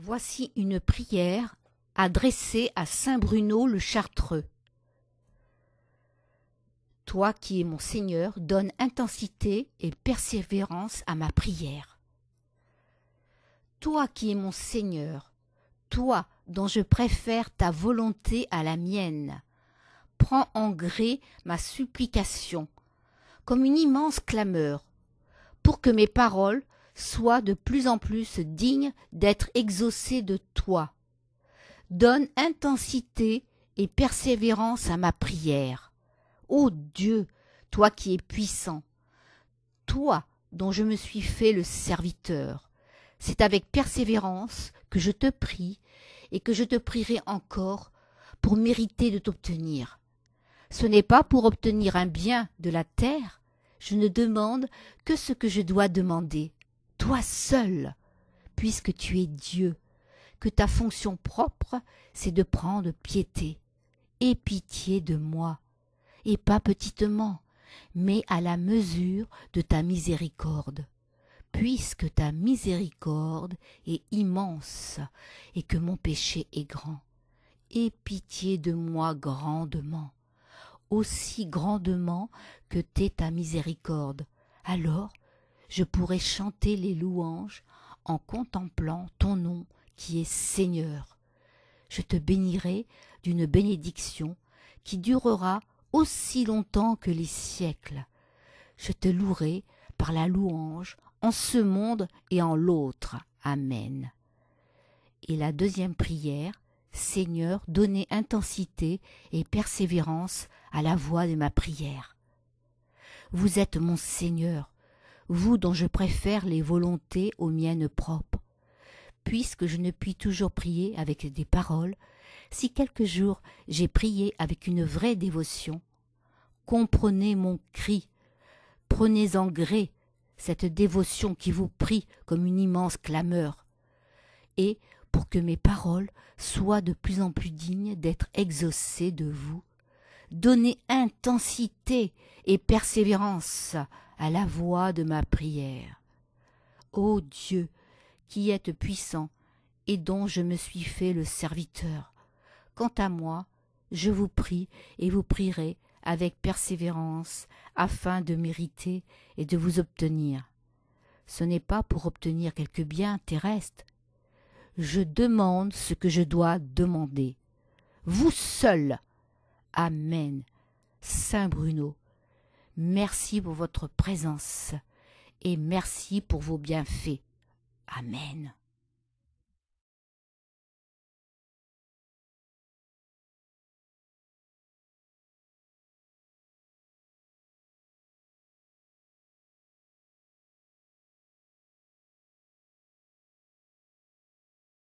Voici une prière adressée à saint Bruno le Chartreux. Toi qui es mon Seigneur, donne intensité et persévérance à ma prière. Toi qui es mon Seigneur, toi dont je préfère ta volonté à la mienne, prends en gré ma supplication, comme une immense clameur, pour que mes paroles sois de plus en plus digne d'être exaucé de toi. Donne intensité et persévérance à ma prière. Ô Dieu, toi qui es puissant, toi dont je me suis fait le serviteur, c'est avec persévérance que je te prie et que je te prierai encore pour mériter de t'obtenir. Ce n'est pas pour obtenir un bien de la terre, je ne demande que ce que je dois demander toi seul, puisque tu es Dieu, que ta fonction propre, c'est de prendre piété. et pitié de moi, et pas petitement, mais à la mesure de ta miséricorde, puisque ta miséricorde est immense et que mon péché est grand. Aie pitié de moi grandement, aussi grandement que t'est ta miséricorde. Alors je pourrai chanter les louanges en contemplant ton nom qui est Seigneur. Je te bénirai d'une bénédiction qui durera aussi longtemps que les siècles. Je te louerai par la louange en ce monde et en l'autre. Amen. Et la deuxième prière, Seigneur, donnez intensité et persévérance à la voix de ma prière. Vous êtes mon Seigneur, vous dont je préfère les volontés aux miennes propres. Puisque je ne puis toujours prier avec des paroles, si quelque jour j'ai prié avec une vraie dévotion, comprenez mon cri, prenez en gré cette dévotion qui vous prie comme une immense clameur, et pour que mes paroles soient de plus en plus dignes d'être exaucées de vous, donnez intensité et persévérance à la voix de ma prière. Ô Dieu, qui êtes puissant, et dont je me suis fait le serviteur. Quant à moi, je vous prie et vous prierai avec persévérance afin de mériter et de vous obtenir. Ce n'est pas pour obtenir quelque bien terrestre. Je demande ce que je dois demander. Vous seul. Amen. Saint Bruno Merci pour votre présence et merci pour vos bienfaits. Amen.